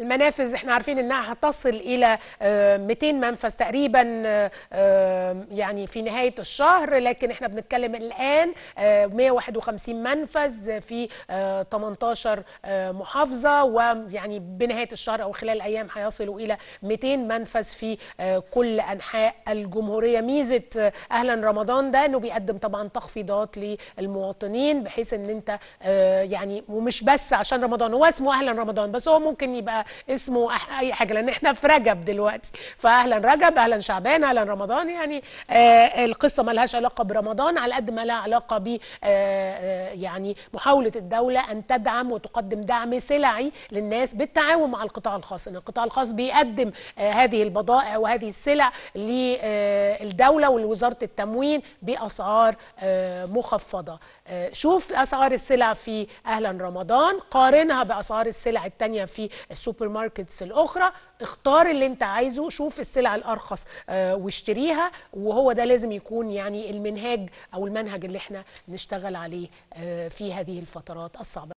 المنافذ احنا عارفين انها هتصل الى 200 آه، منفذ تقريبا آه، آه، يعني في نهايه الشهر لكن احنا بنتكلم الان 151 منفذ في 18 محافظه ويعني بنهايه الشهر او خلال ايام هيصلوا الى 200 منفذ في كل انحاء الجمهوريه ميزه اهلا رمضان ده انه بيقدم طبعا تخفيضات للمواطنين بحيث ان انت يعني ومش بس عشان رمضان هو اسمه اهلا رمضان بس هو ممكن يبقى اسمه اي حاجه لان احنا في رجب دلوقتي فاهلا رجب اهلا شعبان اهلا رمضان يعني آه القصه لهاش علاقه برمضان على قد ما لها علاقه ب آه، آه، يعني محاوله الدوله ان تدعم وتقدم دعم سلعي للناس بالتعاون مع القطاع الخاص ان القطاع الخاص بيقدم آه هذه البضائع وهذه السلع للدوله آه، ولوزاره التموين باسعار مخفضه شوف اسعار السلع في اهلا رمضان قارنها باسعار السلع الثانيه في السوق السوبر ماركتس الاخرى اختار اللي انت عايزه شوف السلع الارخص آه، واشتريها وهو ده لازم يكون يعني المنهاج او المنهج اللي احنا نشتغل عليه آه، في هذه الفترات الصعبه